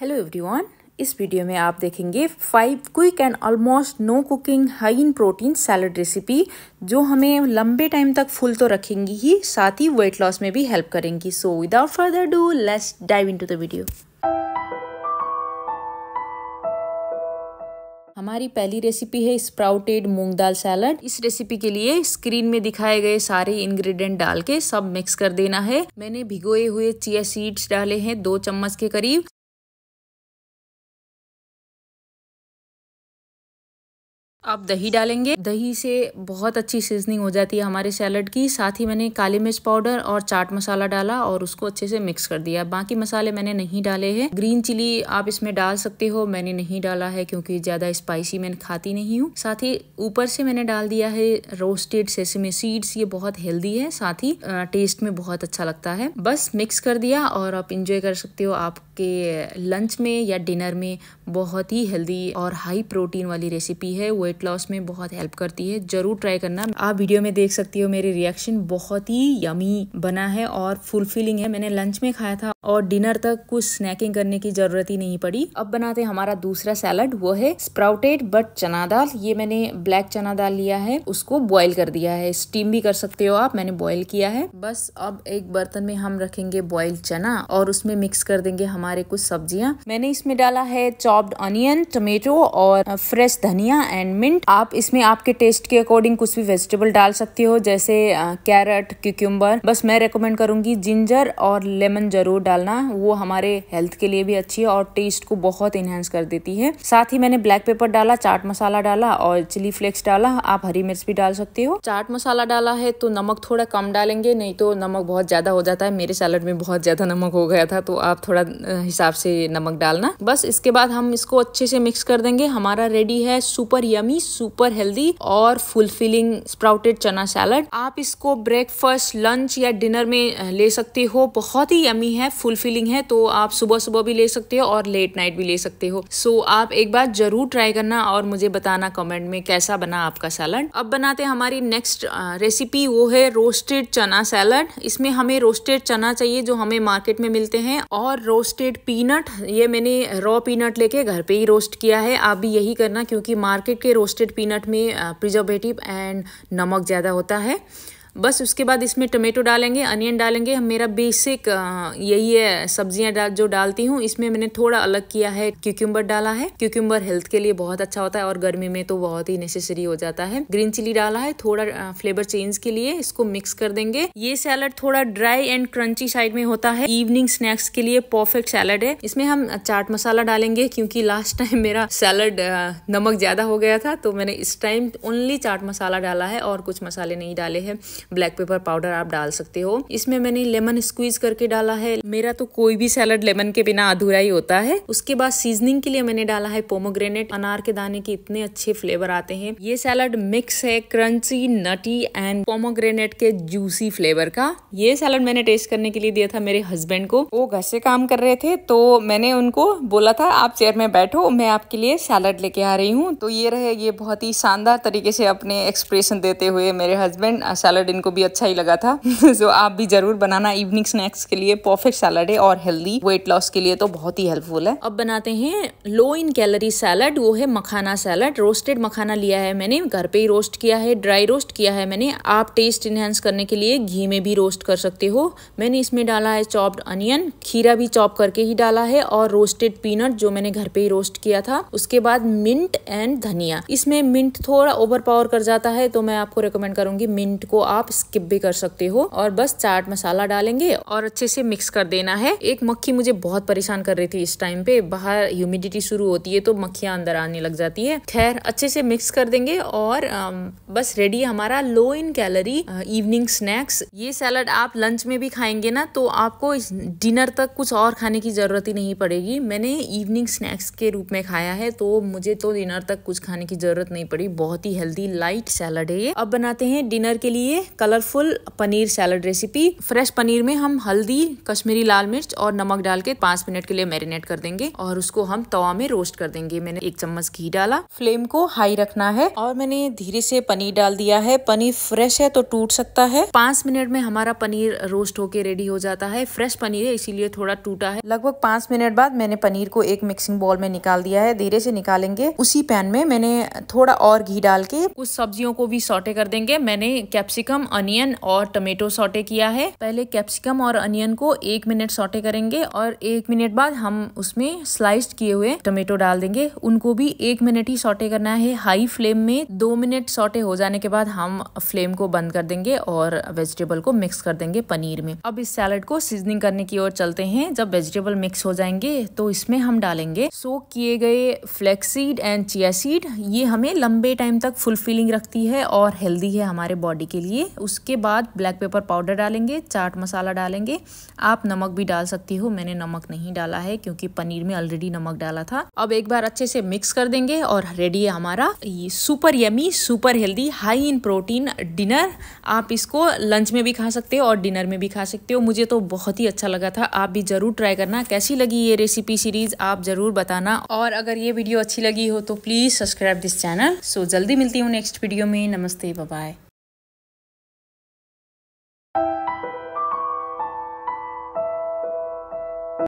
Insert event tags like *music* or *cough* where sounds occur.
hello everyone इस video में आप देखेंगे five quick and almost no cooking high in protein salad recipe जो हमें लंबे टाइम तक फुल तो रखेंगी ही साथ ही वेट लॉस में भी हेल्प करेंगी so without further do let's dive into the video हमारी पहली रेसिपी है स्प्राउटेड मूंग दाल सैलड इस रेसिपी के लिए स्क्रीन में दिखाए गए सारे इंग्रेडिएंट डाल के सब मिक्स कर देना है मैंने भिगोए हुए चिया सीड्स डाले हैं दो चम्मच के करीब अब दही डालेंगे दही से बहुत अच्छी सीजनिंग हो जाती है हमारे सैलड की साथ ही मैंने काली मिर्च पाउडर और चाट मसाला डाला और उसको अच्छे से मिक्स कर दिया बाकी मसाले मैंने नहीं डाले हैं ग्रीन चिली आप इसमें डाल सकते हो मैंने नहीं डाला है क्योंकि ज़्यादा स्पाइसी मैं खाती नहीं हूँ साथ ही ऊपर से मैंने डाल दिया है रोस्टेड सेसमे सीड्स ये बहुत हेल्दी है साथ ही टेस्ट में बहुत अच्छा लगता है बस मिक्स कर दिया और आप इंजॉय कर सकते हो आपके लंच में या डिनर में बहुत ही हेल्दी और हाई प्रोटीन वाली रेसिपी है वो वेट लॉस में बहुत हेल्प करती है जरूर ट्राई करना आप वीडियो में देख सकती हो मेरी रिएक्शन बहुत ही यमी बना है और फुलफिलिंग है मैंने लंच में खाया था और डिनर तक कुछ स्नैकिंग करने की जरूरत ही नहीं पड़ी अब बनाते हैं हमारा दूसरा सैलड वो है स्प्राउटेड बट चना दाल ये मैंने ब्लैक चना दाल लिया है उसको बॉइल कर दिया है स्टीम भी कर सकते हो आप मैंने बॉइल किया है बस अब एक बर्तन में हम रखेंगे बॉईल चना और उसमें मिक्स कर देंगे हमारे कुछ सब्जियां मैंने इसमें डाला है चॉप्ड अनियन टमेटो और फ्रेश धनिया एंड मिंट आप इसमें आपके टेस्ट के अकॉर्डिंग कुछ भी वेजिटेबल डाल सकते हो जैसे कैरेट क्यूक्यूम्बर बस मैं रेकमेंड करूँगी जिंजर और लेमन जरूर डालना वो हमारे हेल्थ के लिए भी अच्छी है और टेस्ट को बहुत इन्हेंस कर देती है साथ ही मैंने ब्लैक पेपर डाला चाट मसाला डाला और चिली फ्लेक्स डाला आप हरी मिर्च भी डाल सकते हो चाट मसाला डाला है तो नमक थोड़ा कम डालेंगे नहीं तो नमक बहुत ज़्यादा हो जाता है मेरे सैलड में बहुत ज़्यादा नमक हो गया था तो आप थोड़ा हिसाब से नमक डालना बस इसके बाद हम इसको अच्छे से मिक्स कर देंगे हमारा रेडी है सुपर यमी यानी सुपर हेल्दी और फुलफिलिंग स्प्राउटेड चना सैलड आप इसको ब्रेकफास्ट लंच या डिनर में ले सकते हो बहुत ही यमी है फुलफिलिंग है तो आप सुबह सुबह भी ले सकते हो और लेट नाइट भी ले सकते हो सो so, आप एक बार जरूर ट्राई करना और मुझे बताना कमेंट में कैसा बना आपका सैलड अब बनाते हमारी नेक्स्ट रेसिपी वो है रोस्टेड चना सैलड इसमें हमें रोस्टेड चना चाहिए जो हमें मार्केट में मिलते हैं और रोस्टेड पीनट ये मैंने रॉ पीनट लेके घर पे ही रोस्ट किया है आप भी यही करना क्योंकि मार्केट के रोस्टेड पीनट में प्रिजर्वेटिव uh, एंड नमक ज़्यादा होता है बस उसके बाद इसमें टमेटो डालेंगे अनियन डालेंगे हम मेरा बेसिक यही है सब्जियां डाल जो डालती हूँ इसमें मैंने थोड़ा अलग किया है क्यूक्यूम्बर डाला है क्यूक्यूम्बर हेल्थ के लिए बहुत अच्छा होता है और गर्मी में तो बहुत ही नेसेसरी हो जाता है ग्रीन चिली डाला है थोड़ा फ्लेवर चेंज के लिए इसको मिक्स कर देंगे ये सैलड थोड़ा ड्राई एंड क्रंची साइड में होता है इवनिंग स्नैक्स के लिए परफेक्ट सैलड है इसमें हम चाट मसाला डालेंगे क्योंकि लास्ट टाइम मेरा सैलड नमक ज्यादा हो गया था तो मैंने इस टाइम ओनली चाट मसाला डाला है और कुछ मसाले नहीं डाले हैं ब्लैक पेपर पाउडर आप डाल सकते हो इसमें मैंने लेमन स्क्वीज करके डाला है मेरा तो कोई भी सैलड लेमन के बिना अधूरा ही होता है उसके बाद सीजनिंग के लिए मैंने डाला है पोमोग्रेनेट अनार के दाने के इतने अच्छे फ्लेवर आते हैं ये सैलड मिक्स है क्रंची नटी एंड पोमोग्रेनेट के जूसी फ्लेवर का ये सैलड मैंने टेस्ट करने के लिए दिया था मेरे हस्बैंड को वो घर से काम कर रहे थे तो मैंने उनको बोला था आप चेयर में बैठो मैं आपके लिए सैलड लेके आ रही हूँ तो ये रहे ये बहुत ही शानदार तरीके से अपने एक्सप्रेशन देते हुए मेरे हस्बैंड सैलड इनको भी अच्छा ही लगा था सो *laughs* आप भी जरूर बनाना इवनिंग स्नैक्स के लिए परफेक्ट सैलड है और हेल्दी वेट लॉस के लिए तो बहुत ही हेल्पफुल है अब बनाते हैं लो इन कैलोरी सैलड वो है मखाना सैलड रोस्टेड मखाना लिया है मैंने घर पे ही रोस्ट किया है ड्राई रोस्ट किया है मैंने आप टेस्ट इन्हेंस करने के लिए घी में भी रोस्ट कर सकते हो मैंने इसमें डाला है चॉप्ड अनियन खीरा भी चॉप करके ही डाला है और रोस्टेड पीनट जो मैंने घर पे ही रोस्ट किया था उसके बाद मिंट एंड धनिया इसमें मिंट थोड़ा ओवर पावर कर जाता है तो मैं आपको रिकमेंड करूंगी मिंट को आप आप स्किप भी कर सकते हो और बस चाट मसाला डालेंगे और अच्छे से मिक्स कर देना है एक मक्खी मुझे बहुत परेशान कर रही थी इस टाइम पे बाहर ह्यूमिडिटी शुरू होती है तो मक्खियाँ अंदर आने लग जाती है खैर अच्छे से मिक्स कर देंगे और बस रेडी हमारा low in calorie evening snacks ये सैलड आप लंच में भी खाएंगे ना तो आपको डिनर तक कुछ और खाने की ज़रूरत ही नहीं पड़ेगी मैंने इवनिंग स्नैक्स के रूप में खाया है तो मुझे तो डिनर तक कुछ खाने की ज़रूरत नहीं पड़ी बहुत ही हेल्दी लाइट सैलड है ये अब बनाते हैं डिनर के लिए colourful paneer salad recipe fresh paneer में हम हल्दी कश्मीरी लाल मिर्च और नमक डाल के पांच मिनट के लिए मैरिनेट कर देंगे और उसको हम तवा में रोस्ट कर देंगे मैंने एक चम्मच घी डाला फ्लेम को हाई रखना है और मैंने धीरे से पनीर डाल दिया है पनीर फ्रेश है तो टूट सकता है पांच मिनट में हमारा पनीर रोस्ट होके रेडी हो जाता है फ्रेश पनीर है इसीलिए थोड़ा टूटा है लगभग पांच मिनट बाद मैंने पनीर को एक मिक्सिंग बॉल में निकाल दिया है धीरे से निकालेंगे उसी पैन में मैंने थोड़ा और घी डाल के कुछ सब्जियों को भी सौटे कर देंगे मैंने कैप्सिकम कैप्सिकम अनियन और टमेटो सोटे किया है पहले कैप्सिकम और अनियन को एक मिनट सोटे करेंगे और एक मिनट बाद हम उसमें स्लाइस किए हुए टमेटो डाल देंगे उनको भी एक मिनट ही सोटे करना है हाई फ्लेम में दो मिनट सोटे हो जाने के बाद हम फ्लेम को बंद कर देंगे और वेजिटेबल को मिक्स कर देंगे पनीर में अब इस सैलड को सीजनिंग करने की ओर चलते हैं जब वेजिटेबल मिक्स हो जाएंगे तो इसमें हम डालेंगे सोक किए गए फ्लेक्सीड एंड चिया सीड ये हमें लंबे टाइम तक फुलफिलिंग रखती है और हेल्दी है हमारे बॉडी के लिए उसके बाद ब्लैक पेपर पाउडर डालेंगे चाट मसाला डालेंगे आप नमक भी डाल सकती हो मैंने नमक नहीं डाला है क्योंकि पनीर में ऑलरेडी नमक डाला था अब एक बार अच्छे से मिक्स कर देंगे और रेडी है हमारा super yummy super healthy high in protein dinner आप इसको लंच में भी खा सकते हो और डिनर में भी खा सकते हो मुझे तो बहुत ही अच्छा लगा था आप भी ज़रूर ट्राई करना कैसी लगी ये रेसिपी सीरीज़ आप ज़रूर बताना और अगर ये वीडियो अच्छी लगी हो तो please subscribe this channel so जल्दी मिलती हूँ नेक्स्ट वीडियो में नमस्ते बाय